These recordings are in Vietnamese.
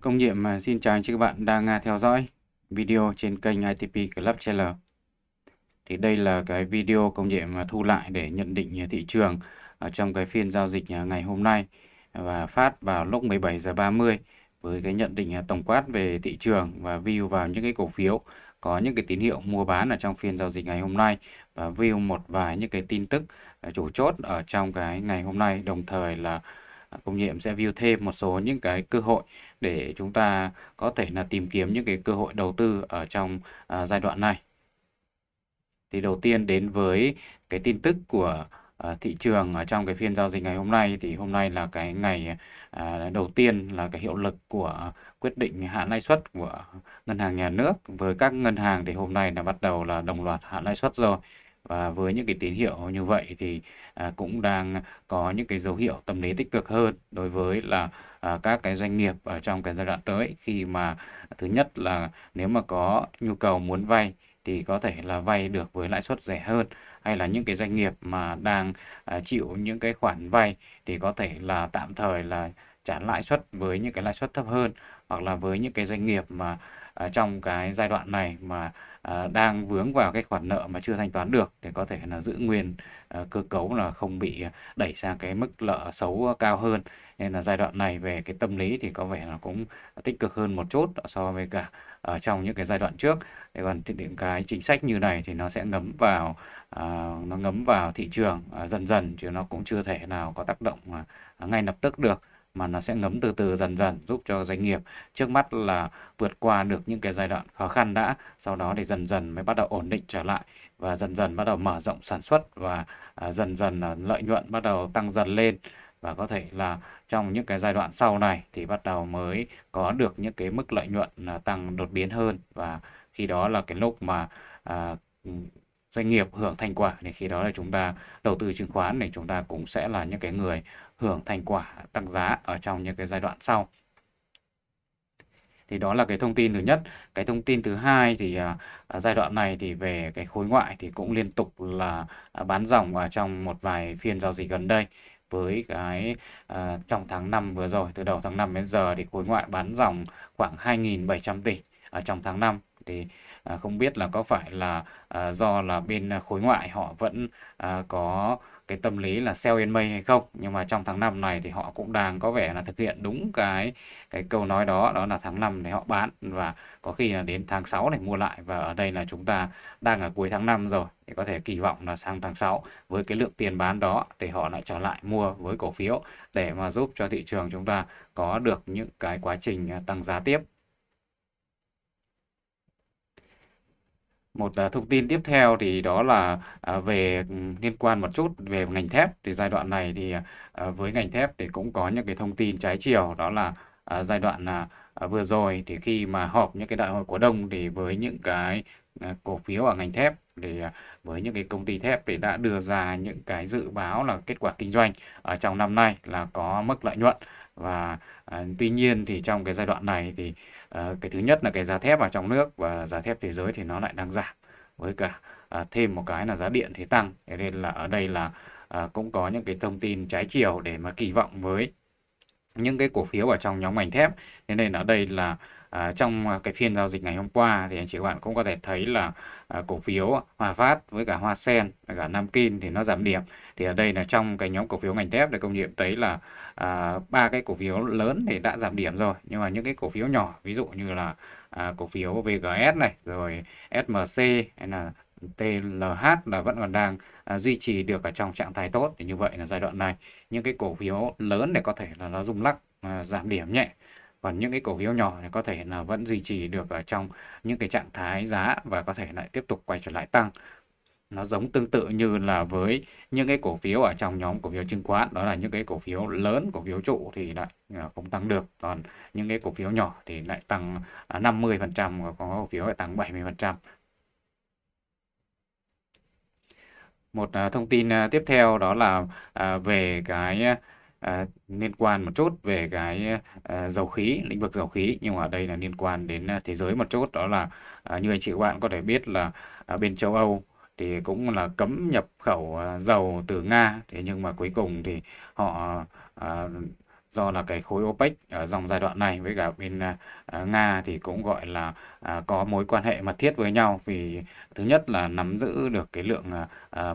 Công nhiệm mà xin chào anh chị các bạn đang à, theo dõi video trên kênh ITP Club Channel. Thì đây là cái video công nhiệm mà thu lại để nhận định thị trường ở trong cái phiên giao dịch à, ngày hôm nay và phát vào lúc 17 giờ 30 với cái nhận định à, tổng quát về thị trường và view vào những cái cổ phiếu có những cái tín hiệu mua bán ở trong phiên giao dịch ngày hôm nay và view một vài những cái tin tức chủ chốt ở trong cái ngày hôm nay đồng thời là công nhiệm sẽ view thêm một số những cái cơ hội để chúng ta có thể là tìm kiếm những cái cơ hội đầu tư ở trong à, giai đoạn này. Thì đầu tiên đến với cái tin tức của à, thị trường ở trong cái phiên giao dịch ngày hôm nay thì hôm nay là cái ngày à, đầu tiên là cái hiệu lực của quyết định hạ lãi suất của ngân hàng nhà nước với các ngân hàng thì hôm nay là bắt đầu là đồng loạt hạ lãi suất rồi và với những cái tín hiệu như vậy thì à, cũng đang có những cái dấu hiệu tâm lý tích cực hơn đối với là à, các cái doanh nghiệp ở trong cái giai đoạn tới khi mà thứ nhất là nếu mà có nhu cầu muốn vay thì có thể là vay được với lãi suất rẻ hơn hay là những cái doanh nghiệp mà đang à, chịu những cái khoản vay thì có thể là tạm thời là trả lãi suất với những cái lãi suất thấp hơn hoặc là với những cái doanh nghiệp mà à, trong cái giai đoạn này mà À, đang vướng vào cái khoản nợ mà chưa thanh toán được để có thể là giữ nguyên à, cơ cấu là không bị đẩy sang cái mức nợ xấu cao hơn nên là giai đoạn này về cái tâm lý thì có vẻ là cũng tích cực hơn một chút so với cả ở trong những cái giai đoạn trước thì còn những cái chính sách như này thì nó sẽ ngấm vào à, nó ngấm vào thị trường dần dần chứ nó cũng chưa thể nào có tác động ngay lập tức được mà nó sẽ ngấm ừ. từ từ dần dần vâng. giúp cho doanh nghiệp trước mắt là vượt qua được những cái giai đoạn khó khăn đã, sau đó thì dần dần mới bắt đầu ổn định trở lại và dần dần bắt đầu mở rộng sản xuất và à, dần dần à, lợi nhuận bắt đầu tăng dần lên và có thể là trong những cái giai đoạn sau này thì bắt đầu mới có được những cái mức lợi nhuận à, tăng đột biến hơn và khi đó là cái lúc mà à, doanh nghiệp hưởng thành quả thì khi đó là chúng ta đầu tư chứng khoán thì chúng ta cũng sẽ là những cái người hưởng thành quả tăng giá ở trong những cái giai đoạn sau thì đó là cái thông tin thứ nhất cái thông tin thứ hai thì à, giai đoạn này thì về cái khối ngoại thì cũng liên tục là à, bán dòng ở trong một vài phiên giao dịch gần đây với cái à, trong tháng 5 vừa rồi từ đầu tháng 5 đến giờ thì khối ngoại bán dòng khoảng 2.700 tỷ ở trong tháng 5 thì À, không biết là có phải là à, do là bên à, khối ngoại họ vẫn có cái tâm lý là sell in mây hay không nhưng mà trong tháng 5 này thì họ cũng đang có vẻ là thực hiện đúng cái cái câu nói đó đó là tháng 5 thì họ bán và có khi là đến tháng 6 này mua lại và ở đây là chúng ta đang ở cuối tháng 5 rồi thì có thể kỳ vọng là sang tháng 6 với cái lượng tiền bán đó thì họ lại trở lại mua với cổ phiếu để mà giúp cho thị trường chúng ta có được những cái quá trình tăng giá tiếp một thông tin tiếp theo thì đó là à, về ừ, liên quan một chút về ngành thép thì giai đoạn này thì à, với ngành thép thì cũng có những cái thông tin trái chiều đó là à, giai đoạn uh, vừa rồi thì khi mà họp những cái đại hội cổ đông thì với những cái cổ phiếu ở ngành thép thì với những cái công ty thép thì đã đưa ra những cái dự báo là kết quả kinh doanh ở trong năm nay là có mức lợi nhuận và tuy nhiên thì trong cái giai đoạn này thì uh, Ờ, cái thứ nhất là cái giá thép ở trong nước và giá thép thế giới thì nó lại đang giảm với cả à, thêm một cái là giá điện thì tăng thế nên là ở đây là à, cũng có những cái thông tin trái chiều để mà kỳ vọng với những cái cổ phiếu ở trong nhóm ngành thép thế nên là đây là À, trong à, cái phiên giao dịch ngày hôm qua thì anh chị các bạn cũng có thể thấy là à, cổ phiếu Hòa Phát với cả Hoa Sen và cả Nam Kim thì nó giảm điểm thì ở đây là trong cái nhóm cổ phiếu ngành thép để công nhận thấy là à, ba à, cái cổ phiếu lớn thì đã giảm điểm rồi nhưng mà những cái cổ phiếu nhỏ ví dụ như là à, cổ phiếu VGS này rồi SMC hay là TLH là vẫn còn đang À, duy trì được ở trong trạng thái tốt thì như vậy là giai đoạn này những cái cổ phiếu lớn để có thể là nó rung lắc à, giảm điểm nhẹ còn những cái cổ phiếu nhỏ thì có thể là vẫn duy trì được ở trong những cái trạng thái giá và có thể lại tiếp tục quay trở lại tăng nó giống tương tự như là với những cái cổ phiếu ở trong nhóm cổ phiếu chứng khoán đó là những cái cổ phiếu lớn cổ phiếu trụ thì lại cũng à, tăng được còn những cái cổ phiếu nhỏ thì lại tăng 50 à, phần trăm có cổ phiếu lại tăng 70 phần trăm Một à, thông tin à, tiếp theo đó là à, về cái liên quan một chút về cái dầu khí lĩnh vực dầu khí nhưng mà đây là liên quan đến thế giới một chút đó là như anh chị bạn có thể biết là bên châu Âu thì cũng là cấm nhập khẩu dầu từ Nga thế nhưng mà cuối cùng thì họ do là cái khối OPEC ở ờ, dòng giai đoạn này với cả bên ờ, ờ, Nga thì cũng gọi là có mối quan hệ mật thiết với nhau vì thứ nhất là nắm giữ được cái lượng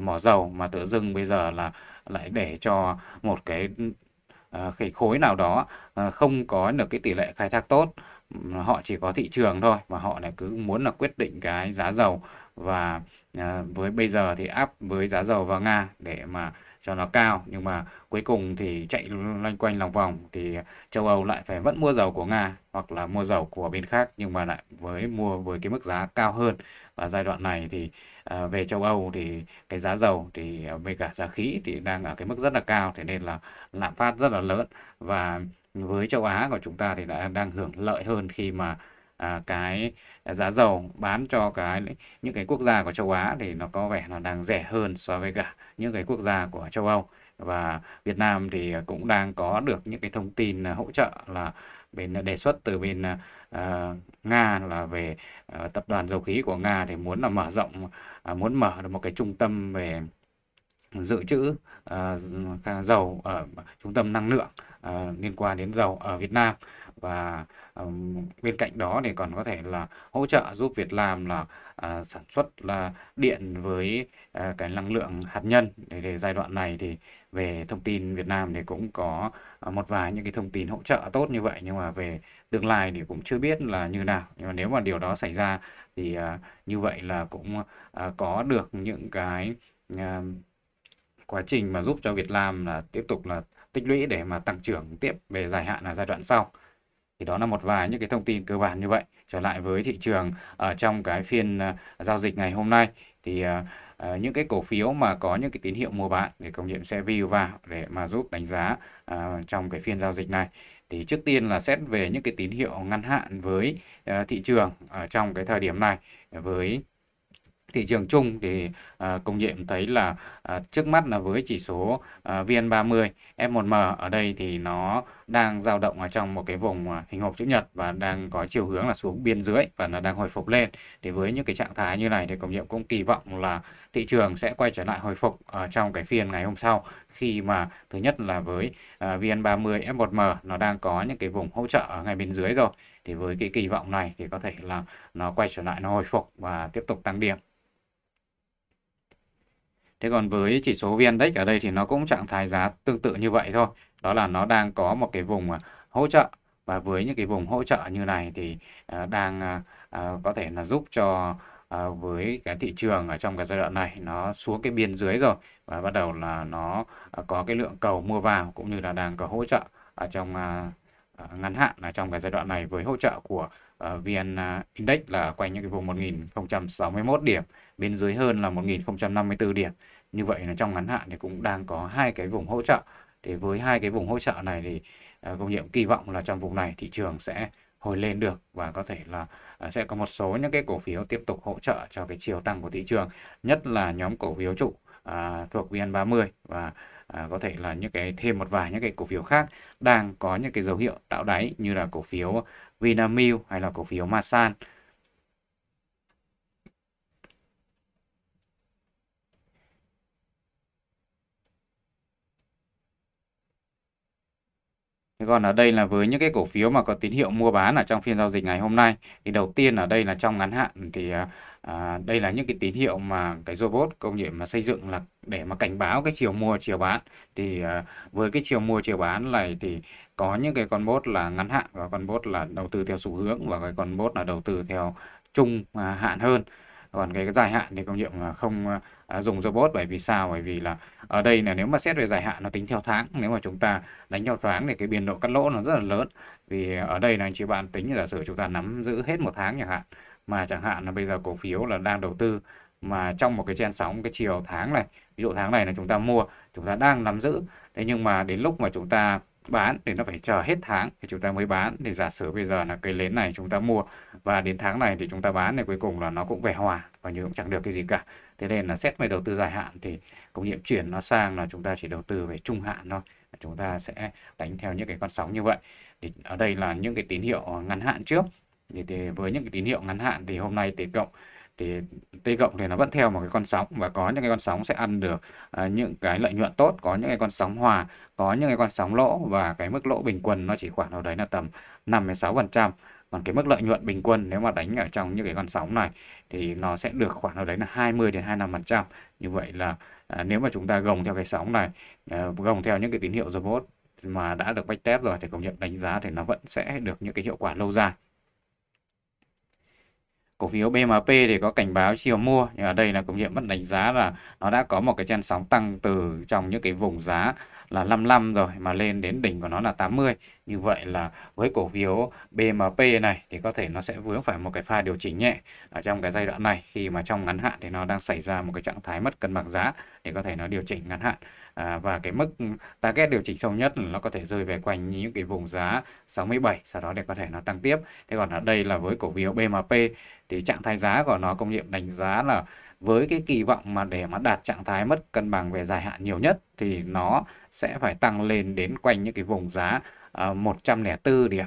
mỏ dầu mà tự dưng bây giờ là lại để cho một cái cái khối nào đó không có được cái tỷ lệ khai thác tốt họ chỉ có thị trường thôi mà họ lại cứ muốn là quyết định cái giá dầu và với bây giờ thì áp với giá dầu vào Nga để mà cho nó cao nhưng mà cuối cùng thì chạy loanh quanh lòng vòng thì châu Âu lại phải vẫn mua dầu của Nga hoặc là mua dầu của bên khác nhưng mà lại với mua với cái mức giá cao hơn và giai đoạn này thì à, về châu Âu thì cái giá dầu thì à, về cả giá khí thì đang ở cái mức rất là cao thế nên là lạm phát rất là lớn và với châu Á của chúng ta thì đã đang hưởng lợi hơn khi mà à, cái giá dầu bán cho cái những cái quốc gia của châu Á thì nó có vẻ là đang rẻ hơn so với cả những cái quốc gia của châu Âu và Việt Nam thì cũng đang có được những cái thông tin à, hỗ trợ là bên đề xuất từ bên uh, Nga là về uh, tập đoàn dầu khí của Nga thì muốn là mở rộng uh, muốn mở được một cái trung tâm về dự trữ uh, dầu ở trung tâm năng lượng uh, liên quan đến dầu ở Việt Nam và um, bên cạnh đó thì còn có thể là hỗ trợ giúp Việt Nam là uh, sản xuất là điện với uh, cái năng lượng hạt nhân để, để giai đoạn này thì về thông tin Việt Nam thì cũng có à, một vài những cái thông tin hỗ trợ tốt như vậy nhưng mà về tương lai thì cũng chưa biết là như nào nhưng mà nếu mà điều đó xảy ra thì uh, như vậy là cũng uh, có được những cái uh, quá trình mà giúp cho Việt Nam là tiếp tục là tích lũy để mà tăng trưởng tiếp về dài hạn là giai đoạn sau thì đó là một vài những cái thông tin cơ bản như vậy trở lại với thị trường ở ờ, trong cái phiên ờ, giao dịch ngày hôm nay thì ờ, những cái cổ phiếu mà có những cái tín hiệu mua bán để công nghiệm sẽ view vào để mà giúp đánh giá trong cái phiên giao dịch này thì trước tiên là xét về những cái tín hiệu ngắn hạn với thị trường ở trong cái thời điểm này với thị trường chung thì công nghiệm thấy là trước mắt là với chỉ số VN30 F1M ở đây thì nó đang dao động ở trong một cái vùng à, hình hộp chữ nhật và đang có chiều hướng là xuống biên dưới và nó đang hồi phục lên thì với những cái trạng thái như này thì cổng nhiệm cũng kỳ vọng là thị trường sẽ quay trở lại hồi phục ở trong cái phiên ngày hôm sau khi mà thứ nhất là với à, VN30 F1M nó đang có những cái vùng hỗ trợ ở ngay bên dưới rồi thì với cái kỳ vọng này thì có thể là nó quay trở lại nó hồi phục và tiếp tục tăng điểm Thế còn với chỉ số VN Index ở đây thì nó cũng trạng thái giá tương tự như vậy thôi. Đó là nó đang có một cái vùng à, hỗ trợ và với những cái vùng hỗ trợ như này thì à, đang à, có thể là giúp cho với cái thị trường ở trong cái giai đoạn này nó xuống cái biên dưới rồi và bắt đầu là nó có cái lượng cầu mua vào cũng như là đang có hỗ trợ ở trong ngắn hạn là trong cái giai đoạn này với hỗ trợ của VN Index là quanh những cái vùng 1061 điểm bên dưới hơn là 1054 điểm như vậy là trong ngắn hạn thì cũng đang có hai cái vùng hỗ trợ thì với hai cái vùng hỗ trợ này thì à, công nhiệm kỳ vọng là trong vùng này thị trường sẽ hồi lên được và có thể là à, sẽ có một số những cái cổ phiếu tiếp tục hỗ trợ cho cái chiều tăng của thị trường nhất là nhóm cổ phiếu trụ à, thuộc VN30 và à, có thể là những cái thêm một vài những cái cổ phiếu khác đang có những cái dấu hiệu tạo đáy như là cổ phiếu Vinamilk hay là cổ phiếu Masan còn ở đây là với những cái cổ phiếu mà có tín hiệu mua bán ở trong phiên giao dịch ngày hôm nay thì đầu tiên ở đây là trong ngắn hạn thì à, à, đây là những cái tín hiệu mà cái robot công nghệ mà xây dựng là để mà cảnh báo cái chiều mua chiều bán thì à, với cái chiều mua chiều bán này thì có những cái con bot là ngắn hạn và con bot là đầu tư theo xu hướng và cái con bot là đầu tư theo trung à, hạn hơn còn cái dài hạn thì công nhiệm không à, dùng robot bởi vì sao bởi vì là ở đây là nếu mà xét về dài hạn nó tính theo tháng nếu mà chúng ta đánh theo tháng thì cái biên độ cắt lỗ nó rất là lớn vì ở đây là anh chị bạn tính giả sử chúng ta nắm giữ hết một tháng chẳng hạn mà chẳng hạn là bây giờ cổ phiếu là đang đầu tư mà trong một cái chen sóng cái chiều tháng này ví dụ tháng này là chúng ta mua chúng ta đang nắm giữ thế nhưng mà đến lúc mà chúng ta bán thì nó phải chờ hết tháng thì chúng ta mới bán thì giả sử bây giờ là cây lến này chúng ta mua và đến tháng này thì chúng ta bán thì cuối cùng là nó cũng về hòa và như cũng chẳng được cái gì cả thế nên là xét về đầu tư dài hạn thì công nghiệp chuyển nó sang là chúng ta chỉ đầu tư về trung hạn thôi chúng ta sẽ đánh theo những cái con sóng như vậy thì ở đây là những cái tín hiệu ngắn hạn trước thì, thì với những cái tín hiệu ngắn hạn thì hôm nay tỷ cộng thì T cộng thì nó vẫn theo một cái con sóng và có những cái con sóng sẽ ăn được uh, những cái lợi nhuận tốt có những cái con sóng hòa có những cái con sóng lỗ và cái mức lỗ bình quân nó chỉ khoảng đâu đấy là tầm 56 phần trăm còn cái mức lợi nhuận bình quân nếu mà đánh ở trong những cái con sóng này thì nó sẽ được khoảng đâu đấy là 20 đến 25 phần trăm như vậy là à, nếu mà chúng ta gồng theo cái sóng này à, gồng theo những cái tín hiệu robot mà đã được backtest rồi thì công nhận đánh giá thì nó vẫn sẽ được những cái hiệu quả lâu dài cổ phiếu BMP thì có cảnh báo chiều mua nhưng ở đây là cũng hiện mất đánh giá là nó đã có một cái chân sóng tăng từ trong những cái vùng giá là 55 rồi mà lên đến đỉnh của nó là 80 như vậy là với cổ phiếu BMP này thì có thể nó sẽ vướng phải một cái pha điều chỉnh nhẹ ở trong cái giai đoạn này khi mà trong ngắn hạn thì nó đang xảy ra một cái trạng thái mất cân bằng giá để có thể nó điều chỉnh ngắn hạn à, và cái mức target điều chỉnh sâu nhất nó có thể rơi về quanh những cái vùng giá 67 sau đó để có thể nó tăng tiếp thế còn ở đây là với cổ phiếu BMP thì trạng thái giá của nó công nghiệp đánh giá là với cái kỳ vọng mà để mà đạt trạng thái mất cân bằng về dài hạn nhiều nhất thì nó sẽ phải tăng lên đến quanh những cái vùng giá uh, 104 điểm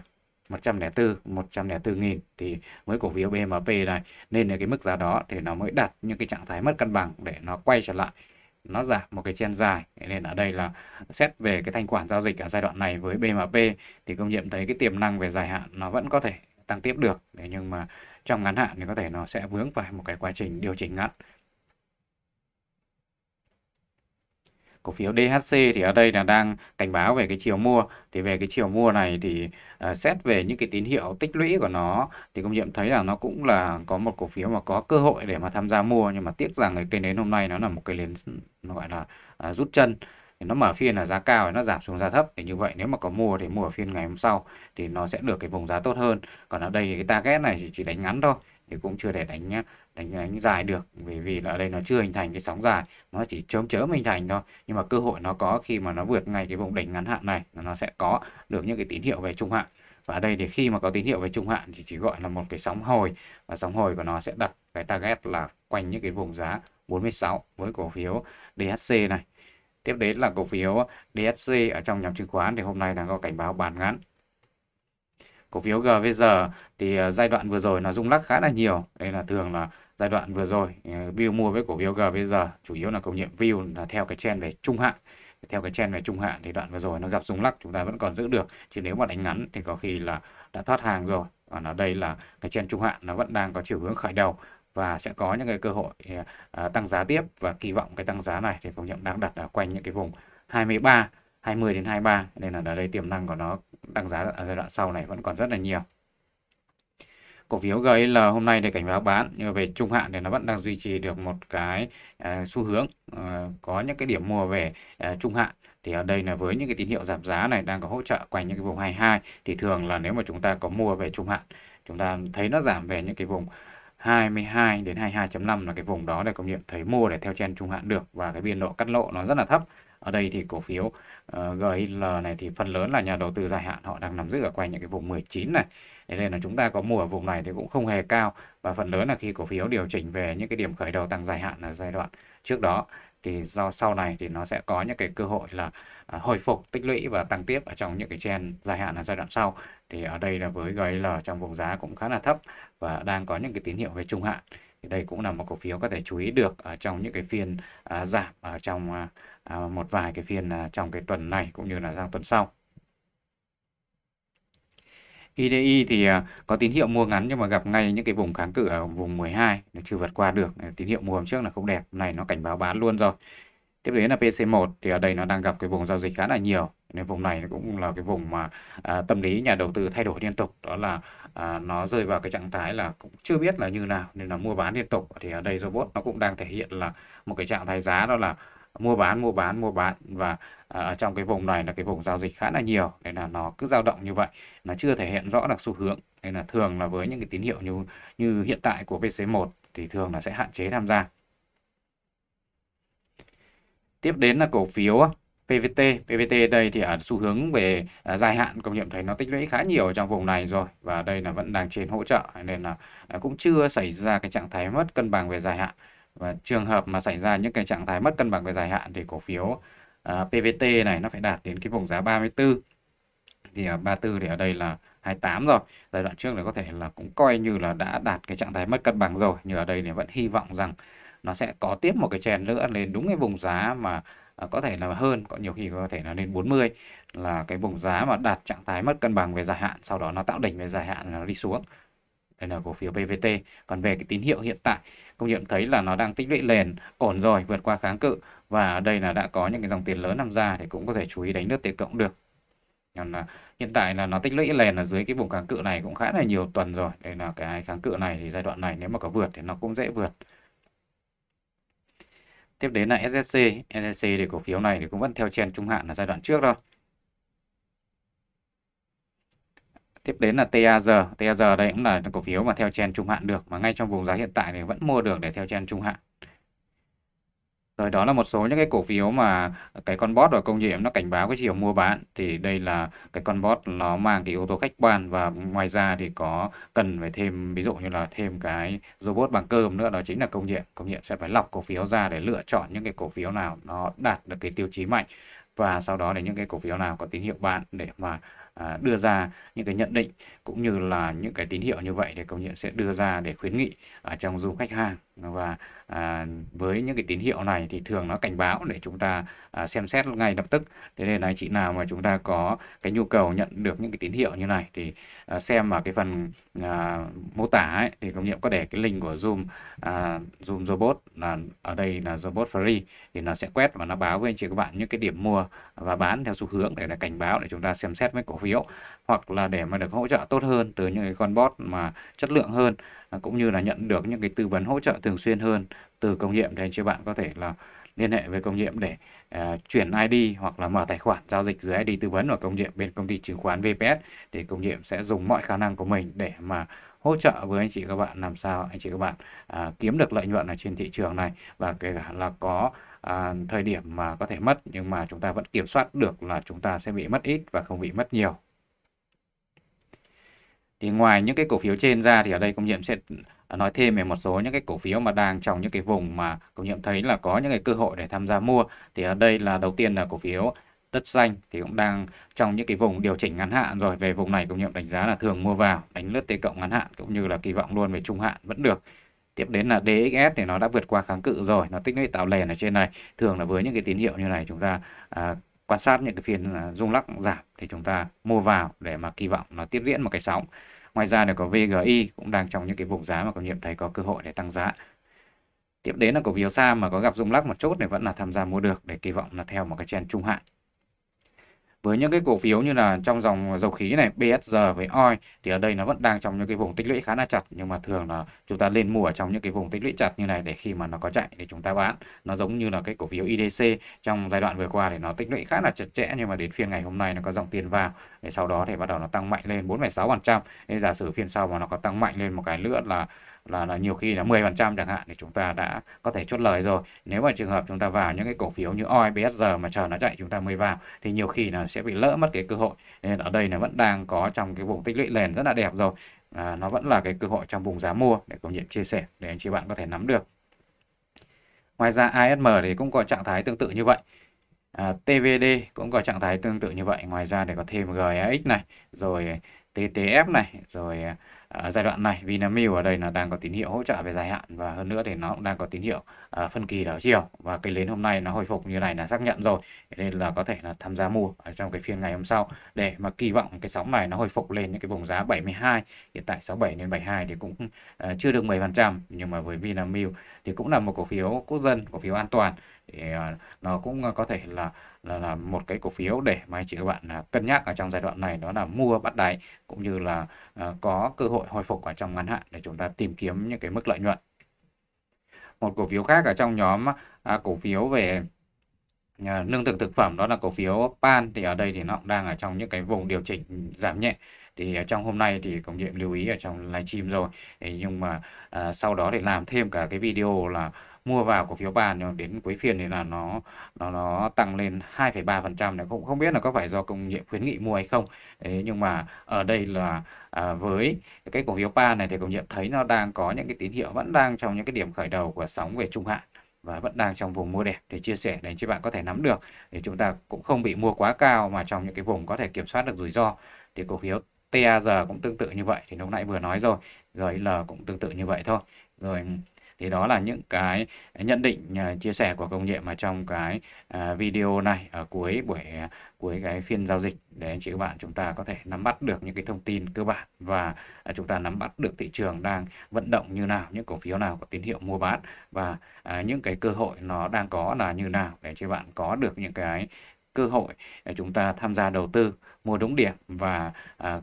104 104 nghìn thì với cổ phiếu BMP này nên là cái mức giá đó thì nó mới đạt những cái trạng thái mất cân bằng để nó quay trở lại nó giảm một cái chen dài nên ở đây là xét về cái thanh khoản giao dịch ở giai đoạn này với BMP thì công nhận thấy cái tiềm năng về dài hạn nó vẫn có thể tăng tiếp được nhưng mà trong ngắn hạn thì có thể nó sẽ vướng phải một cái quá trình điều chỉnh ngắn cổ phiếu DHC thì ở đây là đang cảnh báo về cái chiều mua thì về cái chiều mua này thì uh, xét về những cái tín hiệu tích lũy của nó thì công nhận thấy là nó cũng là có một cổ phiếu mà có cơ hội để mà tham gia mua nhưng mà tiếc rằng cái cây nến hôm nay nó là một cái nến gọi là uh, rút chân thì nó mở phiên là giá cao nó giảm xuống giá thấp thì như vậy nếu mà có mua thì mua ở phiên ngày hôm sau thì nó sẽ được cái vùng giá tốt hơn còn ở đây cái target này thì chỉ đánh ngắn thôi thì cũng chưa thể đánh đánh đánh dài được bởi vì là đây nó chưa hình thành cái sóng dài nó chỉ chớm chớm hình thành thôi nhưng mà cơ hội nó có khi mà nó vượt ngay cái vùng đỉnh ngắn hạn này nó sẽ có được những cái tín hiệu về trung hạn và ở đây thì khi mà có tín hiệu về trung hạn thì chỉ gọi là một cái sóng hồi và sóng hồi của nó sẽ đặt cái target là quanh những cái vùng giá 46 với cổ phiếu DHC này tiếp đến là cổ phiếu DHC ở trong nhóm chứng khoán thì hôm nay đang có cảnh báo bán ngắn cổ phiếu GVG thì à, giai đoạn vừa rồi nó rung lắc khá là nhiều đây là thường là giai đoạn vừa rồi à, view mua với cổ phiếu GVG chủ yếu là cầu nhiệm view là theo cái trend về trung hạn theo cái trend về trung hạn thì đoạn vừa rồi nó gặp rung lắc chúng ta vẫn còn giữ được chứ nếu mà đánh ngắn thì có khi là đã thoát hàng rồi còn ở đây là cái trend trung hạn nó vẫn đang có chiều hướng khởi đầu và sẽ có những cái cơ hội à, tăng giá tiếp và kỳ vọng cái tăng giá này thì công nhận đang đặt ở quanh những cái vùng 23 20 đến 23 nên là ở đây tiềm năng của nó tăng giá ở giai đoạn sau này vẫn còn rất là nhiều cổ phiếu GL hôm nay để cảnh báo bán nhưng về trung hạn thì nó vẫn đang duy trì được một cái uh, xu hướng uh, có những cái điểm mua về uh, trung hạn thì ở đây là với những cái tín hiệu giảm giá này đang có hỗ trợ quanh những cái vùng 22 thì thường là nếu mà chúng ta có mua về trung hạn chúng ta thấy nó giảm về những cái vùng 22 đến 22.5 là cái vùng đó để công nghiệp thấy mua để theo chen trung hạn được và cái biên độ cắt lỗ nó rất là thấp ở đây thì cổ phiếu uh, ờ, GIL này thì phần lớn là nhà đầu tư dài hạn họ đang nằm giữ ở quanh những cái vùng 19 này thế nên là chúng ta có mua ở vùng này thì cũng không hề cao và phần lớn là khi cổ phiếu điều chỉnh về những cái điểm khởi đầu tăng dài hạn ở giai đoạn trước đó thì do sau này thì nó sẽ có những cái cơ hội là ờ, hồi phục tích lũy và tăng tiếp ở trong những cái chen dài hạn ở giai đoạn sau thì ở đây là với GIL trong vùng giá cũng khá là thấp và đang có những cái tín hiệu về trung hạn thì đây cũng là một cổ phiếu có thể chú ý được ở trong những cái phiên uh, giảm ở trong uh, À, một vài cái phiên à, trong cái tuần này cũng như là sang tuần sau. IDI thì à, có tín hiệu mua ngắn nhưng mà gặp ngay những cái vùng kháng cự ở vùng 12 nó chưa vượt qua được. Tín hiệu mua hôm trước là không đẹp, này nó cảnh báo bán luôn rồi. Tiếp đến là PC1 thì ở đây nó đang gặp cái vùng giao dịch khá là nhiều. Nên vùng này cũng là cái vùng mà à, tâm lý nhà đầu tư thay đổi liên tục. Đó là à, nó rơi vào cái trạng thái là cũng chưa biết là như nào nên là mua bán liên tục. Thì ở đây robot nó cũng đang thể hiện là một cái trạng thái giá đó là mua bán mua bán mua bán và à, ở trong cái vùng này là cái vùng giao dịch khá là nhiều nên là nó cứ dao động như vậy nó chưa thể hiện rõ được xu hướng nên là thường là với những cái tín hiệu như như hiện tại của PC1 thì thường là sẽ hạn chế tham gia tiếp đến là cổ phiếu PVT PVT đây thì ở xu hướng về à, dài hạn công nhận thấy nó tích lũy khá nhiều ở trong vùng này rồi và đây là vẫn đang trên hỗ trợ nên là à, cũng chưa xảy ra cái trạng thái mất cân bằng về dài hạn và trường hợp mà xảy ra những cái trạng thái mất cân bằng về dài hạn thì cổ phiếu à, PVT này nó phải đạt đến cái vùng giá 34 thì ở à, 34 thì ở đây là 28 rồi giai đoạn trước là có thể là cũng coi như là đã đạt cái trạng thái mất cân bằng rồi nhưng ở đây thì vẫn hy vọng rằng nó sẽ có tiếp một cái chèn nữa lên đúng cái vùng giá mà à, có thể là hơn có nhiều khi có thể là lên 40 là cái vùng giá mà đạt trạng thái mất cân bằng về dài hạn sau đó nó tạo đỉnh về dài hạn là nó đi xuống đây là cổ phiếu BVT Còn về cái tín hiệu hiện tại, công nhận thấy là nó đang tích lũy nền ổn rồi, vượt qua kháng cự và ở đây là đã có những cái dòng tiền lớn nằm ra thì cũng có thể chú ý đánh nước tiền cộng được. Còn là hiện tại là nó tích lũy nền ở dưới cái vùng kháng cự này cũng khá là nhiều tuần rồi. Đây là cái kháng cự này thì giai đoạn này nếu mà có vượt thì nó cũng dễ vượt. Tiếp đến là SSC, SSC thì cổ phiếu này thì cũng vẫn theo trend trung hạn là giai đoạn trước thôi. Tiếp đến là TAG. TAG đây cũng là cổ phiếu mà theo trend trung hạn được mà ngay trong vùng giá hiện tại thì vẫn mua được để theo trend trung hạn. Rồi đó là một số những cái cổ phiếu mà cái con bot và công nghiệp nó cảnh báo cái chiều mua bán thì đây là cái con bot nó mang cái yếu tố khách quan và ngoài ra thì có cần phải thêm ví dụ như là thêm cái robot bằng cơm nữa đó chính là công nghiệp. Công nghiệp sẽ phải lọc cổ phiếu ra để lựa chọn những cái cổ phiếu nào nó đạt được cái tiêu chí mạnh và sau đó là những cái cổ phiếu nào có tín hiệu bán để mà À, đưa ra những cái nhận định cũng như là những cái tín hiệu như vậy để công nhận sẽ đưa ra để khuyến nghị ở à, trong du khách hàng và à, với những cái tín hiệu này thì thường nó cảnh báo để chúng ta à, xem xét ngay lập tức thế nên là chị nào mà chúng ta có cái nhu cầu nhận được những cái tín hiệu như này thì à, xem vào cái phần à, mô tả ấy, thì công nhiệm có để cái link của zoom à, zoom robot là ở đây là robot free thì nó sẽ quét và nó báo với anh chị các bạn những cái điểm mua và bán theo xu hướng để là cảnh báo để chúng ta xem xét với cổ phiếu hoặc là để mà được hỗ trợ tốt hơn từ những cái con bot mà chất lượng hơn à, cũng như là nhận được những cái tư vấn hỗ trợ thường xuyên hơn từ công nhiệm thì anh chị bạn có thể là liên hệ với công nhiệm để uh, chuyển ID hoặc là mở tài khoản giao dịch dưới ID tư vấn của công nhiệm bên công ty chứng khoán VPS để công nhiệm sẽ dùng mọi khả năng của mình để mà hỗ trợ với anh chị các bạn làm sao anh chị các bạn uh, kiếm được lợi nhuận ở trên thị trường này và kể cả là có à, thời điểm mà có thể mất nhưng mà chúng ta vẫn kiểm soát được là chúng ta sẽ bị mất ít và không bị mất nhiều thì ngoài những cái cổ phiếu trên ra thì ở đây công nhiệm sẽ à, nói thêm về một số những cái cổ phiếu mà đang trong những cái vùng mà công nhiệm thấy là có những cái cơ hội để tham gia mua thì ở đây là đầu tiên là cổ phiếu đất xanh thì cũng đang trong những cái vùng điều chỉnh ngắn hạn rồi về vùng này công nhiệm đánh giá là thường mua vào đánh lướt t cộng ngắn hạn cũng như là kỳ vọng luôn về trung hạn vẫn được tiếp đến là DXS thì nó đã vượt qua kháng cự rồi nó tích lũy tạo lề ở trên này thường là với những cái tín hiệu như này chúng ta à, quan sát những cái phiên à, rung lắc giảm thì chúng ta mua vào để mà kỳ vọng nó tiếp diễn một cái sóng ngoài ra thì có VGI cũng đang trong những cái vùng giá mà có nhiệm thấy có cơ hội để tăng giá tiếp đến là cổ phiếu Sam mà có gặp rung lắc một chút thì vẫn là tham gia mua được để kỳ vọng là theo một cái trend trung hạn với những cái cổ phiếu như là trong dòng dầu khí này BSR với OI thì ở đây nó vẫn đang trong những cái vùng tích lũy khá là chặt nhưng mà thường là chúng ta lên mua ở trong những cái vùng tích lũy chặt như này để khi mà nó có chạy thì chúng ta bán nó giống như là cái cổ phiếu IDC trong giai đoạn vừa qua thì nó tích lũy khá là chặt chẽ nhưng mà đến phiên ngày hôm nay nó có dòng tiền vào để sau đó thì bắt đầu nó tăng mạnh lên 4,6% nên giả sử phiên sau mà nó có tăng mạnh lên một cái nữa là là, là nhiều khi là 10% chẳng hạn thì chúng ta đã có thể chốt lời rồi. Nếu mà trường hợp chúng ta vào những cái cổ phiếu như OI, BSR mà chờ nó chạy chúng ta mới vào thì nhiều khi là sẽ bị lỡ mất cái cơ hội. Nên ở đây là vẫn đang có trong cái vùng tích lũy nền rất là đẹp rồi. À, nó vẫn là cái cơ hội trong vùng giá mua để công nhiệm chia sẻ để anh chị bạn có thể nắm được. Ngoài ra ASM thì cũng có trạng thái tương tự như vậy. À, TVD cũng có trạng thái tương tự như vậy. Ngoài ra để có thêm GX này, rồi TTF này, rồi Ờ, giai đoạn này Vinamilk ở đây là đang có tín hiệu hỗ trợ về dài hạn và hơn nữa thì nó cũng đang có tín hiệu ờ, phân kỳ đảo chiều và cây nến hôm nay nó hồi phục như này là xác nhận rồi nên là có thể là tham gia mua ở trong cái phiên ngày hôm sau để mà kỳ vọng cái sóng này nó hồi phục lên những cái vùng giá 72 hiện tại 67 đến 72 thì cũng ờ, chưa được 10% nhưng mà với Vinamilk thì cũng là một cổ phiếu quốc dân cổ phiếu an toàn thì à, nó cũng à, có thể là là, là một cái cổ phiếu để mà anh chị các bạn à, cân nhắc ở trong giai đoạn này đó là mua bắt đáy cũng như là có cơ hội hồi phục ở trong ngắn hạn để chúng ta tìm kiếm những cái mức lợi nhuận một cổ phiếu khác ở trong nhóm à, cổ phiếu về à, nương thực thực phẩm đó là cổ phiếu Pan thì ở đây thì nó cũng đang ở trong những cái vùng điều chỉnh giảm nhẹ thì ở trong hôm nay thì công nhiệm lưu ý ở trong livestream rồi nhưng mà à, sau đó để làm thêm cả cái video là mua vào cổ phiếu bàn nhưng đến cuối phiên thì là nó nó nó tăng lên 2,3% trăm. cũng không biết là có phải do công nghệ khuyến nghị mua hay không Đấy, nhưng mà ở đây là à, với cái cổ phiếu pa này thì công nhận thấy nó đang có những cái tín hiệu vẫn đang trong những cái điểm khởi đầu của sóng về trung hạn và vẫn đang trong vùng mua đẹp để chia sẻ để cho bạn có thể nắm được để chúng ta cũng không bị mua quá cao mà trong những cái vùng có thể kiểm soát được rủi ro thì cổ phiếu TAG cũng tương tự như vậy thì lúc nãy vừa nói rồi GL cũng tương tự như vậy thôi rồi thì đó là những cái nhận định à, chia sẻ của công nghệ mà trong cái à, video này ở cuối buổi à, cuối cái phiên giao dịch để anh chị các bạn chúng ta có thể nắm bắt được những cái thông tin cơ bản và chúng ta nắm bắt được thị trường đang vận động như nào những cổ phiếu nào có tín hiệu mua bán và những cái cơ hội nó đang có là như nào để chị bạn có được những cái cơ hội để chúng ta tham gia đầu tư mua đúng điểm và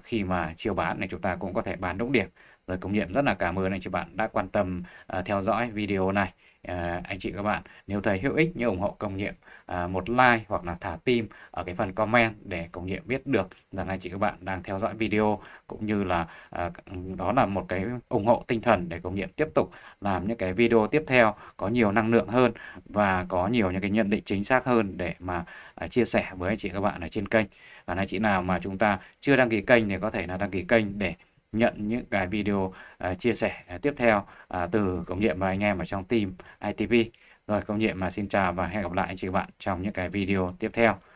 khi mà chiều bán thì chúng ta cũng có thể bán đúng điểm rồi công nhận rất là cảm ơn anh chị bạn đã quan tâm uh, theo dõi video này. À, anh chị các bạn nếu thấy hữu ích nhớ ủng hộ công nhiệm à, một like hoặc là thả tim ở cái phần comment để công nhiệm biết được rằng anh chị các bạn đang theo dõi video cũng như là à, đó là một cái ủng hộ tinh thần để công nhiệm tiếp tục làm những cái video tiếp theo có nhiều năng lượng hơn và có nhiều những cái nhận định chính xác hơn để mà à, chia sẻ với anh chị các bạn ở trên kênh và anh chị nào mà chúng ta chưa đăng ký kênh thì có thể là đăng ký kênh để nhận những cái video uh, chia sẻ uh, tiếp theo uh, từ công nhiệm và anh em ở trong team ITP. Rồi công nhiệm mà xin chào và hẹn gặp lại anh chị và bạn trong những cái video tiếp theo.